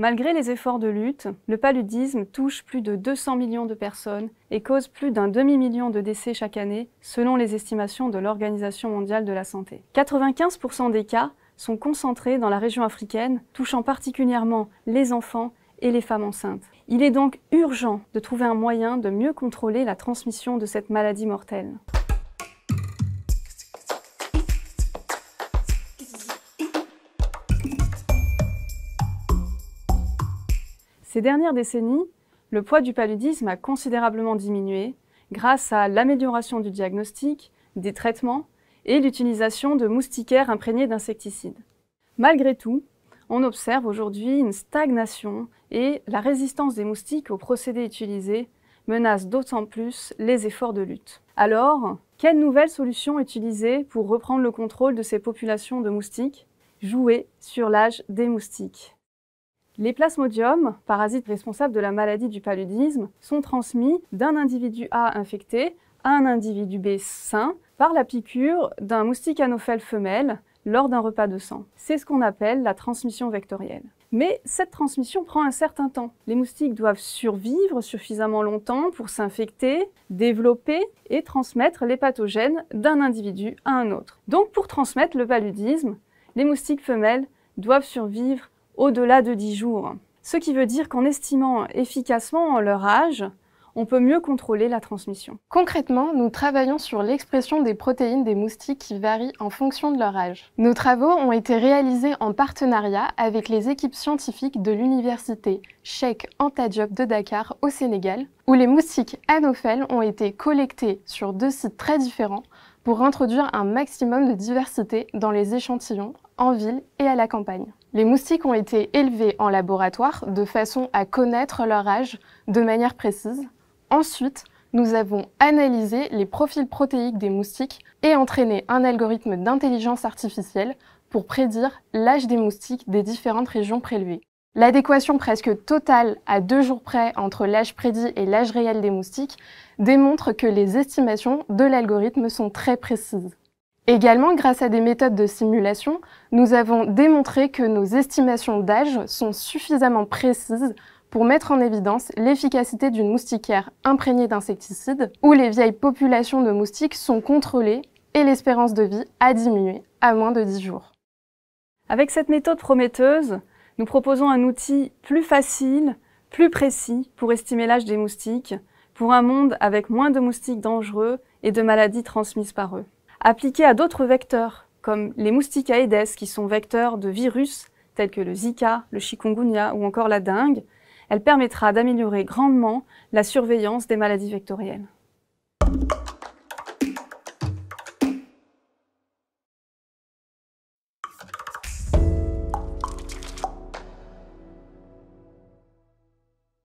Malgré les efforts de lutte, le paludisme touche plus de 200 millions de personnes et cause plus d'un demi-million de décès chaque année, selon les estimations de l'Organisation mondiale de la santé. 95% des cas sont concentrés dans la région africaine, touchant particulièrement les enfants et les femmes enceintes. Il est donc urgent de trouver un moyen de mieux contrôler la transmission de cette maladie mortelle. Ces dernières décennies, le poids du paludisme a considérablement diminué grâce à l'amélioration du diagnostic, des traitements et l'utilisation de moustiquaires imprégnés d'insecticides. Malgré tout, on observe aujourd'hui une stagnation et la résistance des moustiques aux procédés utilisés menace d'autant plus les efforts de lutte. Alors, quelles nouvelles solutions utiliser pour reprendre le contrôle de ces populations de moustiques Jouer sur l'âge des moustiques. Les plasmodiums, parasites responsables de la maladie du paludisme, sont transmis d'un individu A infecté à un individu B sain par la piqûre d'un moustique anophèle femelle lors d'un repas de sang. C'est ce qu'on appelle la transmission vectorielle. Mais cette transmission prend un certain temps. Les moustiques doivent survivre suffisamment longtemps pour s'infecter, développer et transmettre les pathogènes d'un individu à un autre. Donc pour transmettre le paludisme, les moustiques femelles doivent survivre au-delà de 10 jours. Ce qui veut dire qu'en estimant efficacement leur âge, on peut mieux contrôler la transmission. Concrètement, nous travaillons sur l'expression des protéines des moustiques qui varient en fonction de leur âge. Nos travaux ont été réalisés en partenariat avec les équipes scientifiques de l'université Cheikh Anta Diop de Dakar au Sénégal, où les moustiques anopheles ont été collectés sur deux sites très différents pour introduire un maximum de diversité dans les échantillons en ville et à la campagne. Les moustiques ont été élevés en laboratoire de façon à connaître leur âge de manière précise. Ensuite, nous avons analysé les profils protéiques des moustiques et entraîné un algorithme d'intelligence artificielle pour prédire l'âge des moustiques des différentes régions prélevées. L'adéquation presque totale à deux jours près entre l'âge prédit et l'âge réel des moustiques démontre que les estimations de l'algorithme sont très précises. Également, grâce à des méthodes de simulation, nous avons démontré que nos estimations d'âge sont suffisamment précises pour mettre en évidence l'efficacité d'une moustiquaire imprégnée d'insecticides, où les vieilles populations de moustiques sont contrôlées et l'espérance de vie a diminué à moins de 10 jours. Avec cette méthode prometteuse, nous proposons un outil plus facile, plus précis pour estimer l'âge des moustiques, pour un monde avec moins de moustiques dangereux et de maladies transmises par eux appliquée à d'autres vecteurs, comme les Aedes qui sont vecteurs de virus tels que le Zika, le chikungunya ou encore la dengue, elle permettra d'améliorer grandement la surveillance des maladies vectorielles.